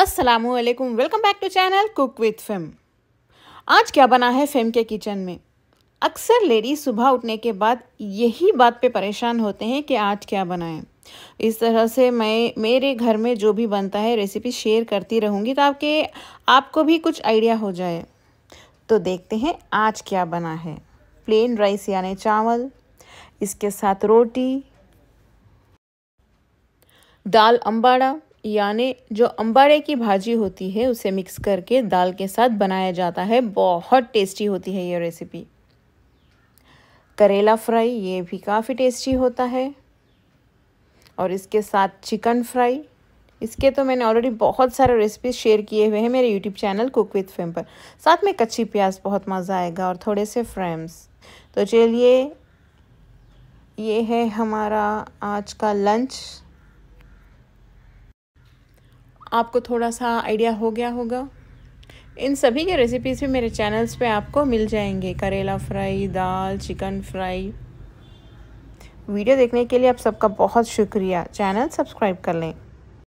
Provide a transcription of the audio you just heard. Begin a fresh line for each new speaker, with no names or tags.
अस्सलाम वालेकुम welcome back to channel cook with fame आज क्या बना है फेम के किचन में अक्सर लेडीज सुबह उठने के बाद यही बात पे परेशान होते हैं कि आज क्या बनाएं इस तरह से मैं मेरे घर में जो भी बनता है रेसिपी शेयर करती रहूँगी ताकि आपको भी कुछ आइडिया हो जाए तो देखते हैं आज क्या बना है प्लेन राइस यानी चावल इसके साथ रोटी दाल अम्बाड़ा यानी जो अम्बारे की भाजी होती है उसे मिक्स करके दाल के साथ बनाया जाता है बहुत टेस्टी होती है ये रेसिपी करेला फ्राई ये भी काफ़ी टेस्टी होता है और इसके साथ चिकन फ्राई इसके तो मैंने ऑलरेडी बहुत सारे रेसिपी शेयर किए हुए हैं मेरे YouTube channel cook with fame पर साथ में कच्ची प्याज बहुत मज़ा आएगा और थोड़े से फ्रेम्स तो चलिए ये है हमारा आज का लंच आपको थोड़ा सा आइडिया हो गया होगा इन सभी के रेसिपीज़ भी मेरे चैनल्स पे आपको मिल जाएंगे करेला फ्राई दाल चिकन फ्राई वीडियो देखने के लिए आप सबका बहुत शुक्रिया चैनल सब्सक्राइब कर लें